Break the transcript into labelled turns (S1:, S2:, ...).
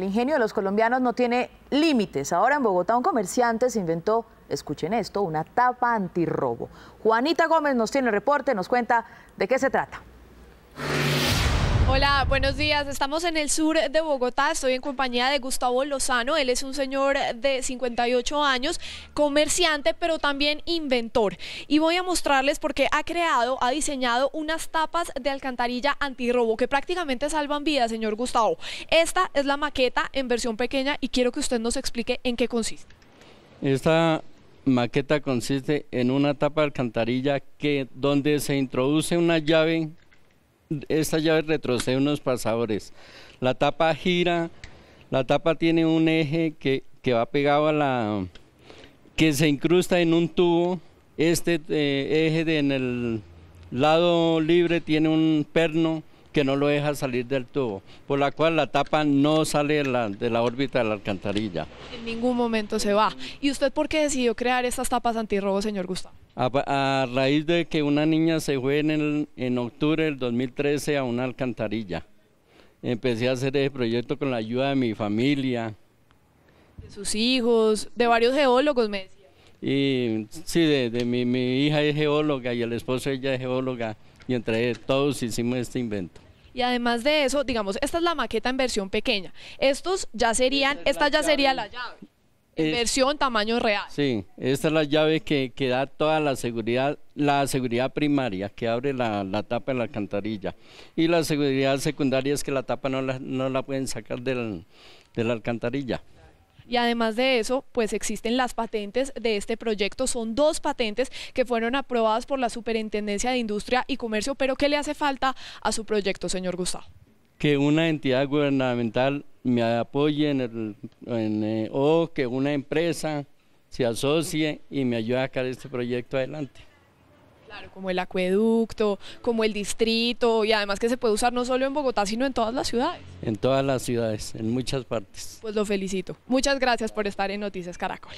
S1: El ingenio de los colombianos no tiene límites. Ahora en Bogotá un comerciante se inventó, escuchen esto, una tapa antirrobo. Juanita Gómez nos tiene el reporte, nos cuenta de qué se trata. Hola, buenos días. Estamos en el sur de Bogotá. Estoy en compañía de Gustavo Lozano. Él es un señor de 58 años, comerciante, pero también inventor. Y voy a mostrarles por qué ha creado, ha diseñado unas tapas de alcantarilla antirrobo que prácticamente salvan vidas, señor Gustavo. Esta es la maqueta en versión pequeña y quiero que usted nos explique en qué consiste.
S2: Esta maqueta consiste en una tapa de alcantarilla que donde se introduce una llave esta llave retrocede unos pasadores. La tapa gira, la tapa tiene un eje que, va pegado a la... que se incrusta en un tubo. Este eh, eje de, en el lado libre tiene un perno que no lo deja salir del tubo, por la cual la tapa no sale de la, órbita de la alcantarilla.
S1: En ningún momento se va. ¿Y usted por qué decidió crear estas tapas antirrobo, señor Gustavo?
S2: A, raíz de que una niña se fue en, en octubre del 2013 a una alcantarilla. Empecé a hacer ese proyecto con la ayuda de mi familia.
S1: De sus hijos, de varios geólogos, me decía.
S2: Y sí, de, mi, hija es geóloga y el esposo ella es geóloga y entre todos hicimos este invento.
S1: Y además de eso, digamos, esta es la maqueta en versión pequeña. Estos ya serían, esta, ya sería la llave. En versión tamaño real.
S2: Sí, esta es la llave que, que, da toda la seguridad, la seguridad primaria, que abre la, tapa de la alcantarilla. Y la seguridad secundaria es que la tapa no la, pueden sacar del, de la alcantarilla.
S1: Y además de eso, pues existen las patentes de este proyecto. Son dos patentes que fueron aprobadas por la Superintendencia de Industria y Comercio, pero ¿qué le hace falta a su proyecto, señor Gustavo?
S2: Que una entidad gubernamental me apoye en eh, o que una empresa se asocie y me ayude a sacar este proyecto adelante.
S1: Claro, como el acueducto, como el distrito y además que se puede usar no solo en Bogotá, sino en todas las ciudades.
S2: En todas las ciudades, en muchas partes.
S1: Pues lo felicito. Muchas gracias por estar en Noticias Caracol.